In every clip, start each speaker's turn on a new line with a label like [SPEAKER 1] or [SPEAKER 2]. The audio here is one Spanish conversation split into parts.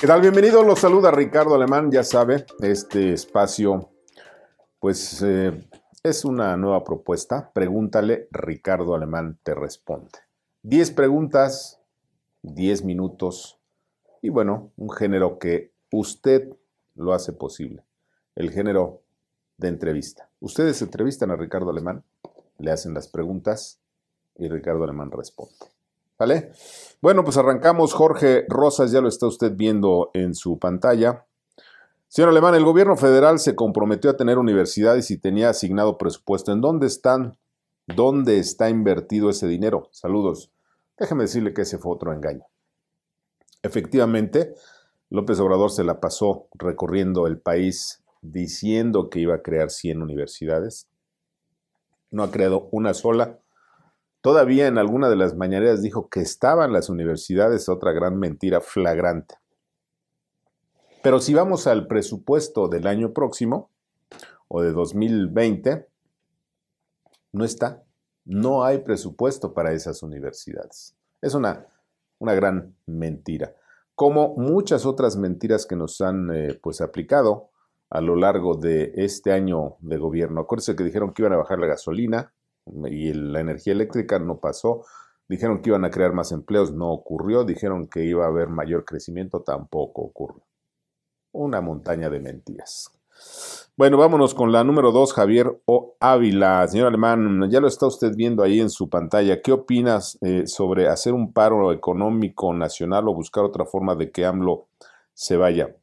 [SPEAKER 1] ¿Qué tal? Bienvenido, los saluda Ricardo Alemán, ya sabe, este espacio pues eh, es una nueva propuesta. Pregúntale, Ricardo Alemán te responde. 10 preguntas, 10 minutos y bueno, un género que usted lo hace posible, el género de entrevista. Ustedes entrevistan a Ricardo Alemán, le hacen las preguntas y Ricardo Alemán responde. Bueno, pues arrancamos. Jorge Rosas, ya lo está usted viendo en su pantalla. Señor Alemán, el gobierno federal se comprometió a tener universidades y tenía asignado presupuesto. ¿En dónde están? ¿Dónde está invertido ese dinero? Saludos. Déjeme decirle que ese fue otro engaño. Efectivamente, López Obrador se la pasó recorriendo el país diciendo que iba a crear 100 universidades. No ha creado una sola Todavía en alguna de las mañaneras dijo que estaban las universidades, otra gran mentira flagrante. Pero si vamos al presupuesto del año próximo, o de 2020, no está. No hay presupuesto para esas universidades. Es una, una gran mentira. Como muchas otras mentiras que nos han eh, pues aplicado a lo largo de este año de gobierno. Acuérdense que dijeron que iban a bajar la gasolina, y la energía eléctrica no pasó. Dijeron que iban a crear más empleos, no ocurrió. Dijeron que iba a haber mayor crecimiento, tampoco ocurrió. Una montaña de mentiras. Bueno, vámonos con la número 2, Javier O. Ávila. Señor Alemán, ya lo está usted viendo ahí en su pantalla. ¿Qué opinas eh, sobre hacer un paro económico nacional o buscar otra forma de que AMLO se vaya?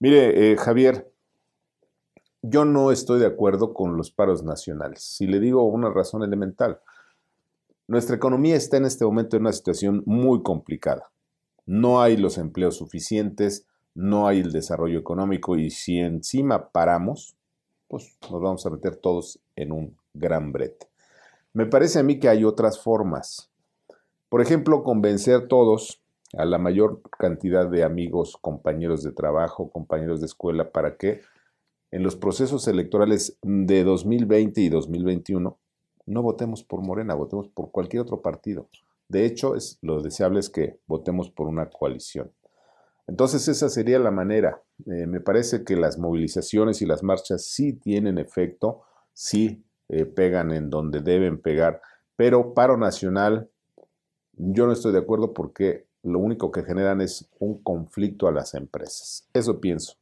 [SPEAKER 1] Mire, eh, Javier, yo no estoy de acuerdo con los paros nacionales. Si le digo una razón elemental, nuestra economía está en este momento en una situación muy complicada. No hay los empleos suficientes, no hay el desarrollo económico y si encima paramos, pues nos vamos a meter todos en un gran brete. Me parece a mí que hay otras formas. Por ejemplo, convencer a todos, a la mayor cantidad de amigos, compañeros de trabajo, compañeros de escuela, para que en los procesos electorales de 2020 y 2021, no votemos por Morena, votemos por cualquier otro partido. De hecho, es, lo deseable es que votemos por una coalición. Entonces esa sería la manera. Eh, me parece que las movilizaciones y las marchas sí tienen efecto, sí eh, pegan en donde deben pegar, pero paro nacional yo no estoy de acuerdo porque lo único que generan es un conflicto a las empresas. Eso pienso.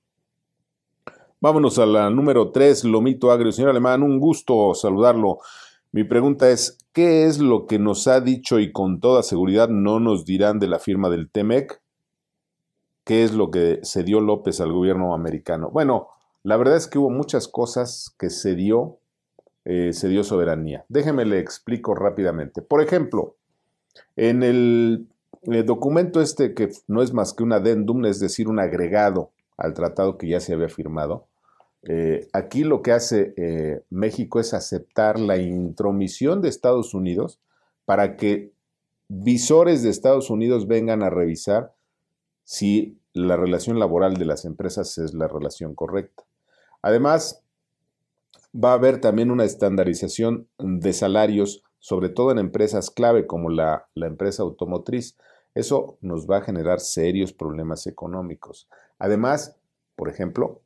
[SPEAKER 1] Vámonos a la número 3, Lomito Agrio. Señor Alemán, un gusto saludarlo. Mi pregunta es, ¿qué es lo que nos ha dicho y con toda seguridad no nos dirán de la firma del TEMEC? ¿Qué es lo que se dio López al gobierno americano? Bueno, la verdad es que hubo muchas cosas que se dio, eh, se dio soberanía. Déjeme le explico rápidamente. Por ejemplo, en el, documento este que no es más que un adendum, es decir, un agregado al tratado que ya se había firmado, eh, aquí lo que hace eh, México es aceptar la intromisión de Estados Unidos para que visores de Estados Unidos vengan a revisar si la relación laboral de las empresas es la relación correcta. Además, va a haber también una estandarización de salarios, sobre todo en empresas clave como la empresa automotriz. Eso nos va a generar serios problemas económicos. Además, por ejemplo,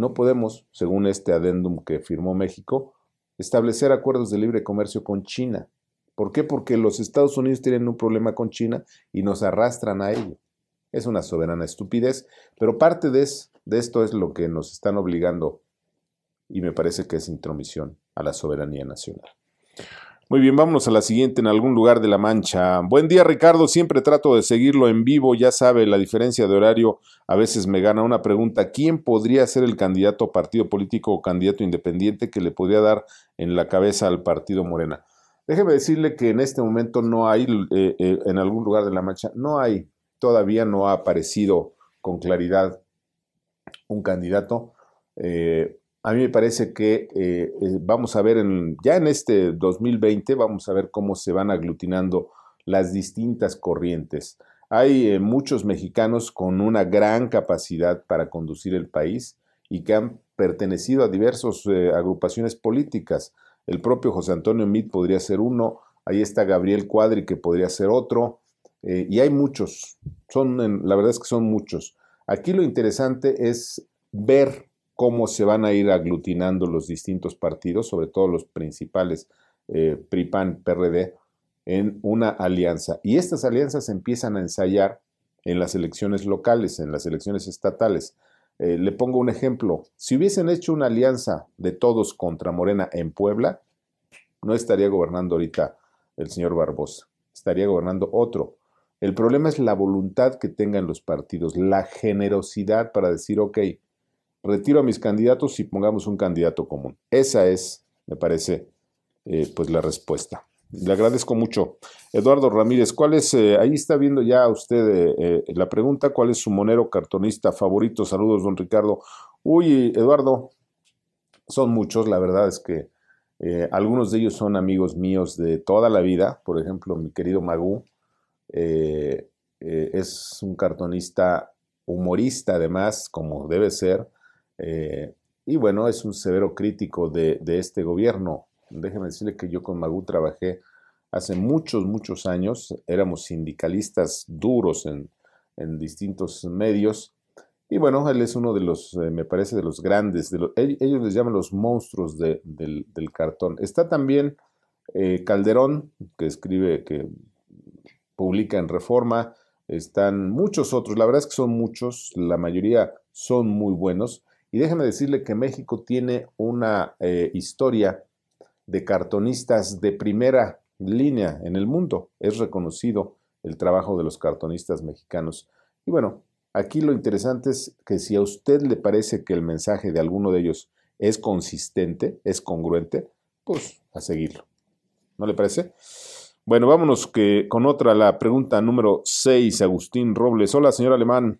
[SPEAKER 1] no podemos, según este adendum que firmó México, establecer acuerdos de libre comercio con China. ¿Por qué? Porque los Estados Unidos tienen un problema con China y nos arrastran a ello. Es una soberana estupidez, pero parte de, de esto es lo que nos están obligando y me parece que es intromisión a la soberanía nacional. Muy bien, vámonos a la siguiente en algún lugar de la mancha. Buen día Ricardo, siempre trato de seguirlo en vivo, ya sabe, la diferencia de horario a veces me gana una pregunta. ¿Quién podría ser el candidato a partido político o candidato independiente que le podría dar en la cabeza al partido Morena? Déjeme decirle que en este momento no hay, eh, eh, en algún lugar de la mancha, no hay, todavía no ha aparecido con claridad un candidato. Eh, a mí me parece que eh, eh, vamos a ver en, ya en este 2020, vamos a ver cómo se van aglutinando las distintas corrientes. Hay eh, muchos mexicanos con una gran capacidad para conducir el país y que han pertenecido a diversas agrupaciones políticas. El propio José Antonio Mitt podría ser uno, ahí está Gabriel Cuadri que podría ser otro, y hay muchos, son, la verdad es que son muchos. Aquí lo interesante es ver cómo se van a ir aglutinando los distintos partidos, sobre todo los principales, eh, PRIPAN, PRD, en una alianza. Y estas alianzas se empiezan a ensayar en las elecciones locales, en las elecciones estatales. Eh, le pongo un ejemplo. Si hubiesen hecho una alianza de todos contra Morena en Puebla, no estaría gobernando ahorita el señor Barbosa, estaría gobernando otro. El problema es la voluntad que tengan los partidos, la generosidad para decir, ok, retiro a mis candidatos y pongamos un candidato común. Esa es, me parece, eh, pues la respuesta. Le agradezco mucho. Eduardo Ramírez, ¿cuál es, eh, ahí está viendo ya usted eh, la pregunta, ¿cuál es su monero cartonista favorito? Saludos, don Ricardo. Uy, Eduardo, son muchos, la verdad es que algunos de ellos son amigos míos de toda la vida, por ejemplo, mi querido Magú, es un cartonista humorista además, como debe ser, eh, y bueno, es un severo crítico de, este gobierno. Déjeme decirle que yo con Magu trabajé hace muchos, muchos años. Éramos sindicalistas duros en, distintos medios. Y bueno, él es uno de los, eh, me parece, de los grandes. De los, ellos les llaman los monstruos del, cartón. Está también eh, Calderón, que escribe, que publica en Reforma. Están muchos otros. La verdad es que son muchos. La mayoría son muy buenos. Y déjeme decirle que México tiene una eh, historia de cartonistas de primera línea en el mundo. Es reconocido el trabajo de los cartonistas mexicanos. Y bueno, aquí lo interesante es que si a usted le parece que el mensaje de alguno de ellos es consistente, es congruente, pues a seguirlo. ¿No le parece? Bueno, vámonos que con otra, la pregunta número 6, Agustín Robles. Hola, señor Alemán.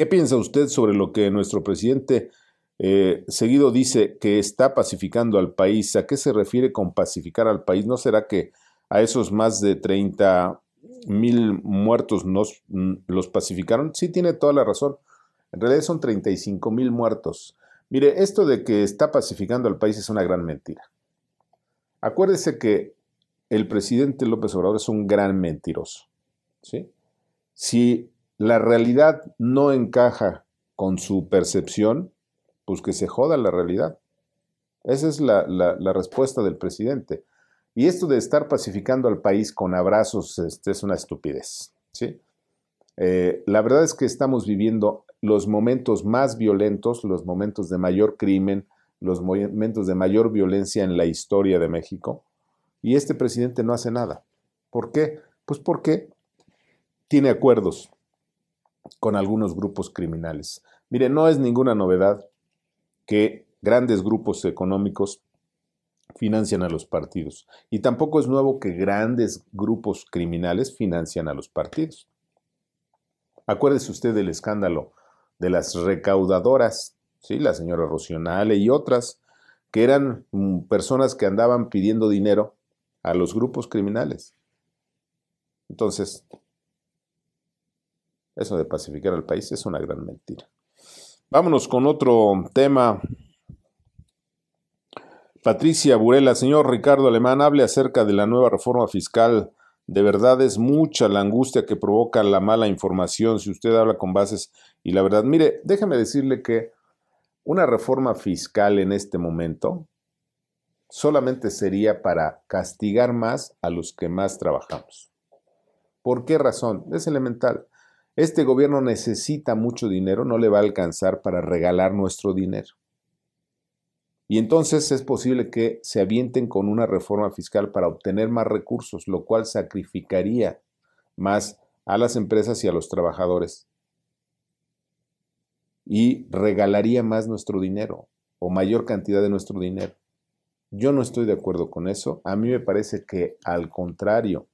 [SPEAKER 1] ¿Qué piensa usted sobre lo que nuestro presidente eh, seguido dice que está pacificando al país? ¿A qué se refiere con pacificar al país? ¿No será que a esos más de 30 mil muertos nos, mm, los pacificaron? Sí, tiene toda la razón. En realidad son 35 mil muertos. Mire, esto de que está pacificando al país es una gran mentira. Acuérdese que el presidente López Obrador es un gran mentiroso. ¿sí? Si la realidad no encaja con su percepción, pues que se joda la realidad. Esa es la, respuesta del presidente. Y esto de estar pacificando al país con abrazos este, es una estupidez. ¿sí? Eh, la verdad es que estamos viviendo los momentos más violentos, los momentos de mayor crimen, los momentos de mayor violencia en la historia de México. Y este presidente no hace nada. ¿Por qué? Pues porque tiene acuerdos, con algunos grupos criminales. Mire, no es ninguna novedad que grandes grupos económicos financian a los partidos. Y tampoco es nuevo que grandes grupos criminales financian a los partidos. Acuérdese usted del escándalo de las recaudadoras, ¿sí? la señora Rocionale y otras, que eran mm, personas que andaban pidiendo dinero a los grupos criminales. Entonces, eso de pacificar al país es una gran mentira. Vámonos con otro tema. Patricia Burela, señor Ricardo Alemán, hable acerca de la nueva reforma fiscal. De verdad es mucha la angustia que provoca la mala información si usted habla con bases y la verdad. Mire, déjeme decirle que una reforma fiscal en este momento solamente sería para castigar más a los que más trabajamos. ¿Por qué razón? Es elemental. Este gobierno necesita mucho dinero, no le va a alcanzar para regalar nuestro dinero. Y entonces es posible que se avienten con una reforma fiscal para obtener más recursos, lo cual sacrificaría más a las empresas y a los trabajadores. Y regalaría más nuestro dinero o mayor cantidad de nuestro dinero. Yo no estoy de acuerdo con eso. A mí me parece que al contrario,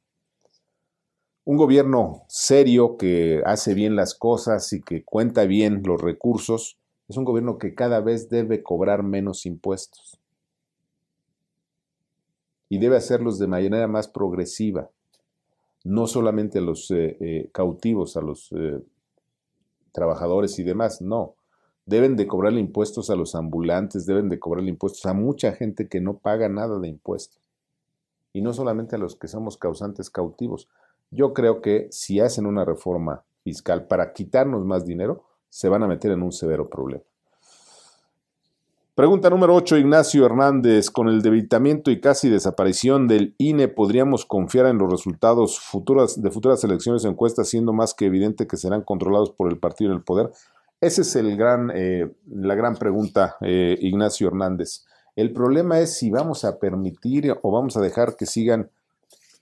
[SPEAKER 1] un gobierno serio que hace bien las cosas y que cuenta bien los recursos es un gobierno que cada vez debe cobrar menos impuestos y debe hacerlos de manera más progresiva, no solamente a los eh, eh, cautivos, a los eh, trabajadores y demás, no. Deben de cobrarle impuestos a los ambulantes, deben de cobrarle impuestos a mucha gente que no paga nada de impuestos. Y no solamente a los que somos causantes cautivos, yo creo que si hacen una reforma fiscal para quitarnos más dinero, se van a meter en un severo problema. Pregunta número 8, Ignacio Hernández. Con el debilitamiento y casi desaparición del INE, ¿podríamos confiar en los resultados futuras, de futuras elecciones o encuestas, siendo más que evidente que serán controlados por el partido en el poder? Esa es la gran pregunta, eh, Ignacio Hernández. El problema es si vamos a permitir o vamos a dejar que sigan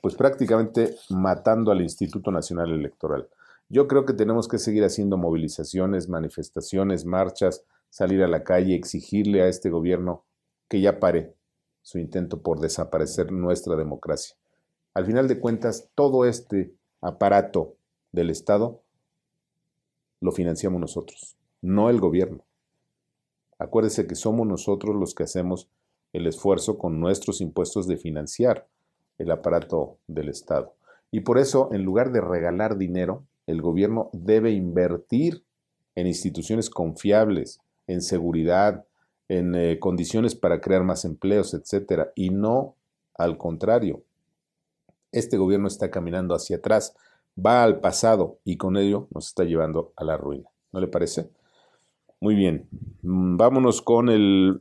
[SPEAKER 1] pues prácticamente matando al Instituto Nacional Electoral. Yo creo que tenemos que seguir haciendo movilizaciones, manifestaciones, marchas, salir a la calle, exigirle a este gobierno que ya pare su intento por desaparecer nuestra democracia. Al final de cuentas, todo este aparato del Estado lo financiamos nosotros, no el gobierno. Acuérdese que somos nosotros los que hacemos el esfuerzo con nuestros impuestos de financiar el aparato del Estado. Y por eso, en lugar de regalar dinero, el gobierno debe invertir en instituciones confiables, en seguridad, en eh, condiciones para crear más empleos, etcétera, y no al contrario. Este gobierno está caminando hacia atrás, va al pasado y con ello nos está llevando a la ruina. ¿No le parece? Muy bien, vámonos con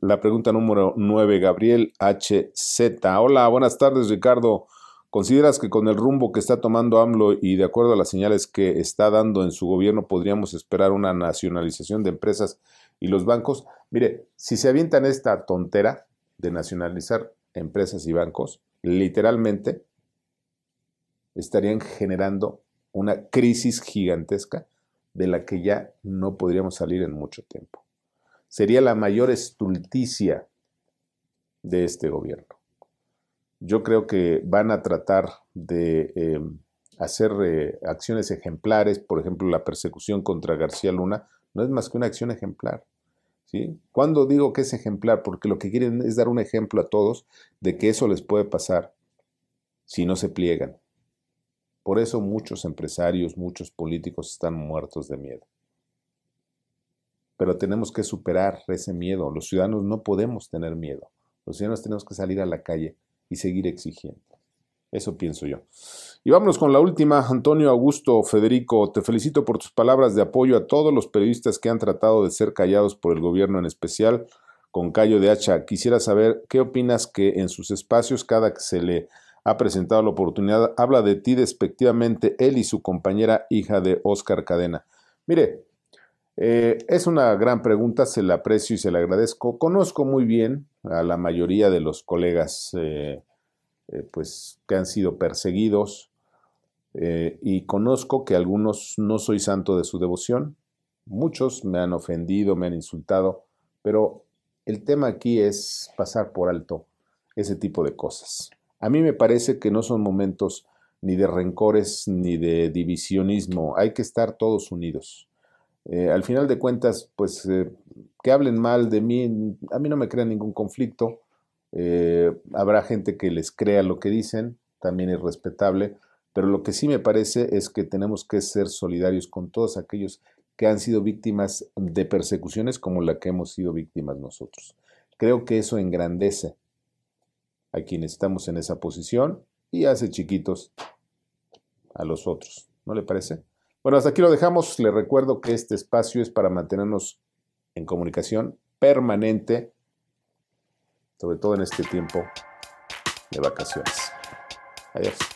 [SPEAKER 1] la pregunta número 9, Gabriel HZ. Hola, buenas tardes Ricardo. ¿Consideras que con el rumbo que está tomando AMLO y de acuerdo a las señales que está dando en su gobierno podríamos esperar una nacionalización de empresas y los bancos? Mire, si se avientan esta tontera de nacionalizar empresas y bancos, literalmente estarían generando una crisis gigantesca de la que ya no podríamos salir en mucho tiempo. Sería la mayor estulticia de este gobierno. Yo creo que van a tratar de em, hacer eh, acciones ejemplares, por ejemplo, la persecución contra García Luna no es más que una acción ejemplar. ¿sí? Cuando digo que es ejemplar, porque lo que quieren es dar un ejemplo a todos de que eso les puede pasar si no se pliegan. Por eso muchos empresarios, muchos políticos están muertos de miedo. Pero tenemos que superar ese miedo. Los ciudadanos no podemos tener miedo. Los ciudadanos tenemos que salir a la calle y seguir exigiendo. Eso pienso yo. Y vámonos con la última. Antonio Augusto Federico, te felicito por tus palabras de apoyo a todos los periodistas que han tratado de ser callados por el gobierno, en especial con Cayo de Hacha. Quisiera saber qué opinas que en sus espacios, cada que se le ha presentado la oportunidad, habla de ti despectivamente él y su compañera hija de Oscar Cadena. Mire, eh, es una gran pregunta, se la aprecio y se la agradezco. Conozco muy bien a la mayoría de los colegas eh, eh, pues, que han sido perseguidos y conozco que algunos no soy santo de su devoción. Muchos me han ofendido, me han insultado, pero el tema aquí es pasar por alto ese tipo de cosas. A mí me parece que no son momentos ni de rencores ni de divisionismo. Hay que estar todos unidos. Eh, al final de cuentas, pues eh, que hablen mal de mí, a mí no me crea ningún conflicto. Eh, habrá gente que les crea lo que dicen, también es respetable, pero lo que sí me parece es que tenemos que ser solidarios con todos aquellos que han sido víctimas de persecuciones como la que hemos sido víctimas nosotros. Creo que eso engrandece a quienes estamos en esa posición y hace chiquitos a los otros. ¿No le parece? Bueno, hasta aquí lo dejamos. Les recuerdo que este espacio es para mantenernos en comunicación permanente, sobre todo en este tiempo de vacaciones. Adiós.